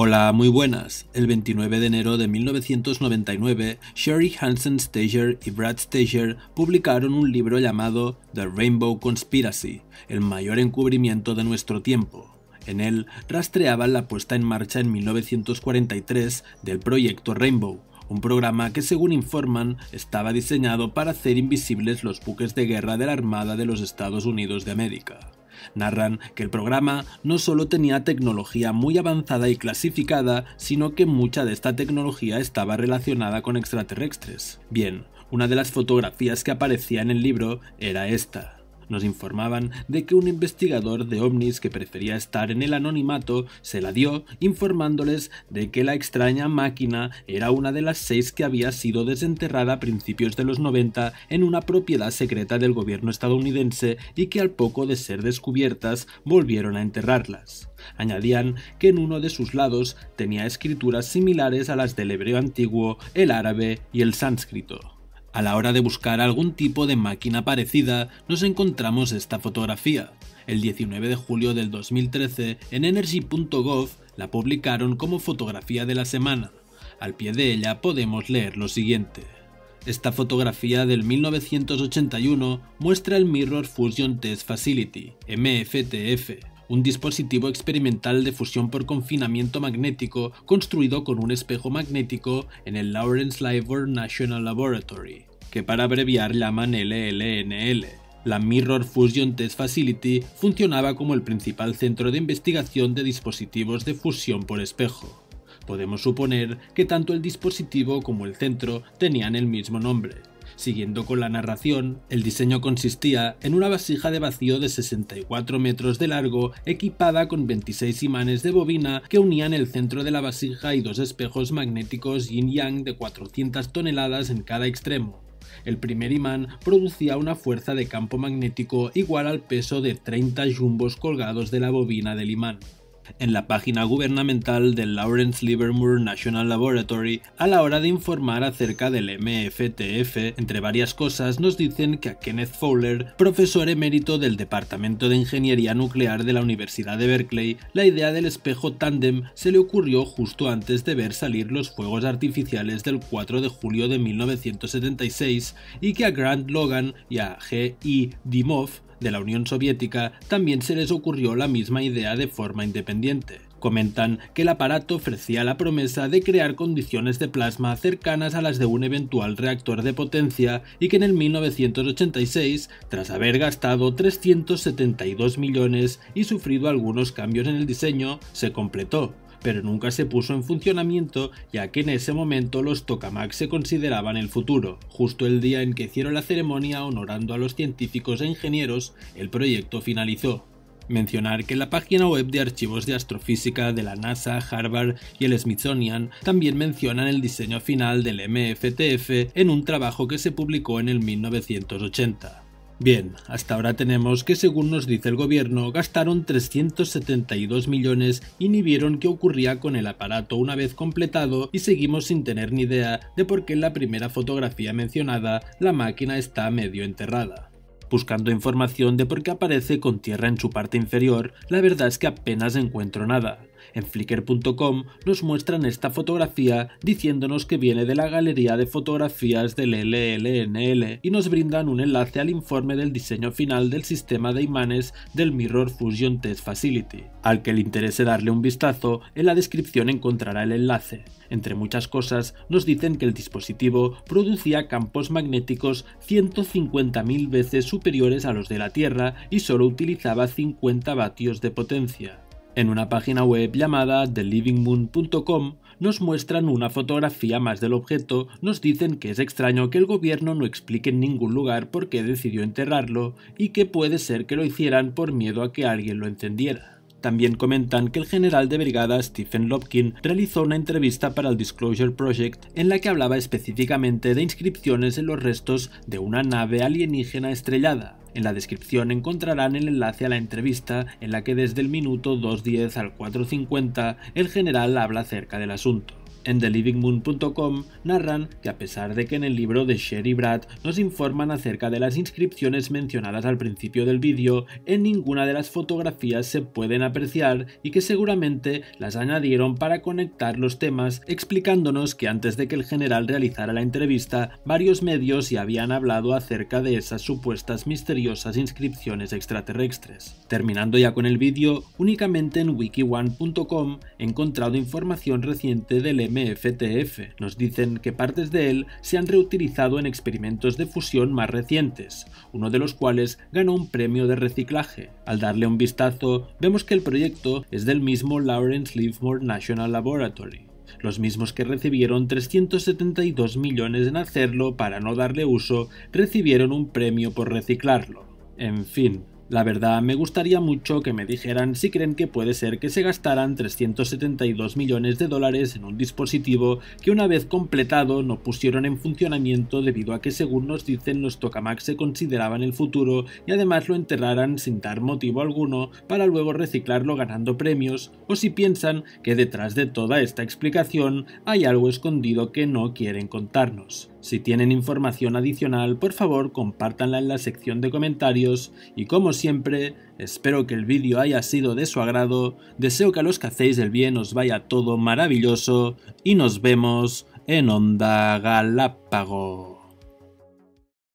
Hola, muy buenas. El 29 de enero de 1999, Sherry Hansen Stager y Brad Stager publicaron un libro llamado The Rainbow Conspiracy, el mayor encubrimiento de nuestro tiempo. En él rastreaban la puesta en marcha en 1943 del proyecto Rainbow, un programa que según informan estaba diseñado para hacer invisibles los buques de guerra de la Armada de los Estados Unidos de América. Narran que el programa no solo tenía tecnología muy avanzada y clasificada, sino que mucha de esta tecnología estaba relacionada con extraterrestres. Bien, una de las fotografías que aparecía en el libro era esta. Nos informaban de que un investigador de ovnis que prefería estar en el anonimato se la dio informándoles de que la extraña máquina era una de las seis que había sido desenterrada a principios de los 90 en una propiedad secreta del gobierno estadounidense y que al poco de ser descubiertas volvieron a enterrarlas. Añadían que en uno de sus lados tenía escrituras similares a las del hebreo antiguo, el árabe y el sánscrito. A la hora de buscar algún tipo de máquina parecida, nos encontramos esta fotografía. El 19 de julio del 2013, en energy.gov la publicaron como fotografía de la semana. Al pie de ella podemos leer lo siguiente. Esta fotografía del 1981 muestra el Mirror Fusion Test Facility, MFTF, un dispositivo experimental de fusión por confinamiento magnético construido con un espejo magnético en el Lawrence Livermore National Laboratory, que para abreviar llaman LLNL. La Mirror Fusion Test Facility funcionaba como el principal centro de investigación de dispositivos de fusión por espejo. Podemos suponer que tanto el dispositivo como el centro tenían el mismo nombre, Siguiendo con la narración, el diseño consistía en una vasija de vacío de 64 metros de largo equipada con 26 imanes de bobina que unían el centro de la vasija y dos espejos magnéticos yin-yang de 400 toneladas en cada extremo. El primer imán producía una fuerza de campo magnético igual al peso de 30 jumbos colgados de la bobina del imán en la página gubernamental del Lawrence Livermore National Laboratory a la hora de informar acerca del MFTF. Entre varias cosas nos dicen que a Kenneth Fowler, profesor emérito del Departamento de Ingeniería Nuclear de la Universidad de Berkeley, la idea del espejo Tandem se le ocurrió justo antes de ver salir los fuegos artificiales del 4 de julio de 1976 y que a Grant Logan y a G. E. Dimov de la Unión Soviética también se les ocurrió la misma idea de forma independiente. Comentan que el aparato ofrecía la promesa de crear condiciones de plasma cercanas a las de un eventual reactor de potencia y que en el 1986, tras haber gastado 372 millones y sufrido algunos cambios en el diseño, se completó pero nunca se puso en funcionamiento ya que en ese momento los tokamaks se consideraban el futuro. Justo el día en que hicieron la ceremonia honorando a los científicos e ingenieros, el proyecto finalizó. Mencionar que la página web de archivos de astrofísica de la NASA, Harvard y el Smithsonian también mencionan el diseño final del MFTF en un trabajo que se publicó en el 1980. Bien, hasta ahora tenemos que según nos dice el gobierno gastaron 372 millones y ni vieron qué ocurría con el aparato una vez completado y seguimos sin tener ni idea de por qué en la primera fotografía mencionada la máquina está medio enterrada. Buscando información de por qué aparece con tierra en su parte inferior, la verdad es que apenas encuentro nada. En flickr.com nos muestran esta fotografía diciéndonos que viene de la galería de fotografías del LLNL y nos brindan un enlace al informe del diseño final del sistema de imanes del Mirror Fusion Test Facility. Al que le interese darle un vistazo, en la descripción encontrará el enlace. Entre muchas cosas, nos dicen que el dispositivo producía campos magnéticos 150.000 veces superiores a los de la Tierra y solo utilizaba 50 vatios de potencia. En una página web llamada thelivingmoon.com nos muestran una fotografía más del objeto, nos dicen que es extraño que el gobierno no explique en ningún lugar por qué decidió enterrarlo y que puede ser que lo hicieran por miedo a que alguien lo encendiera. También comentan que el general de brigada Stephen Lopkin realizó una entrevista para el Disclosure Project en la que hablaba específicamente de inscripciones en los restos de una nave alienígena estrellada. En la descripción encontrarán el enlace a la entrevista en la que desde el minuto 2.10 al 4.50 el general habla acerca del asunto. En thelivingmoon.com narran que a pesar de que en el libro de Sherry Brad nos informan acerca de las inscripciones mencionadas al principio del vídeo, en ninguna de las fotografías se pueden apreciar y que seguramente las añadieron para conectar los temas, explicándonos que antes de que el general realizara la entrevista, varios medios ya habían hablado acerca de esas supuestas misteriosas inscripciones extraterrestres. Terminando ya con el vídeo, únicamente en wikiwan.com, he encontrado información reciente del M FTF Nos dicen que partes de él se han reutilizado en experimentos de fusión más recientes, uno de los cuales ganó un premio de reciclaje. Al darle un vistazo, vemos que el proyecto es del mismo Lawrence Livermore National Laboratory los mismos que recibieron 372 millones en hacerlo para no darle uso, recibieron un premio por reciclarlo. En fin, la verdad, me gustaría mucho que me dijeran si creen que puede ser que se gastaran 372 millones de dólares en un dispositivo que una vez completado no pusieron en funcionamiento debido a que según nos dicen los tokamaks se consideraban el futuro y además lo enterraran sin dar motivo alguno para luego reciclarlo ganando premios, o si piensan que detrás de toda esta explicación hay algo escondido que no quieren contarnos. Si tienen información adicional, por favor compártanla en la sección de comentarios y como siempre, espero que el vídeo haya sido de su agrado, deseo que a los que hacéis el bien os vaya todo maravilloso y nos vemos en Onda Galápago.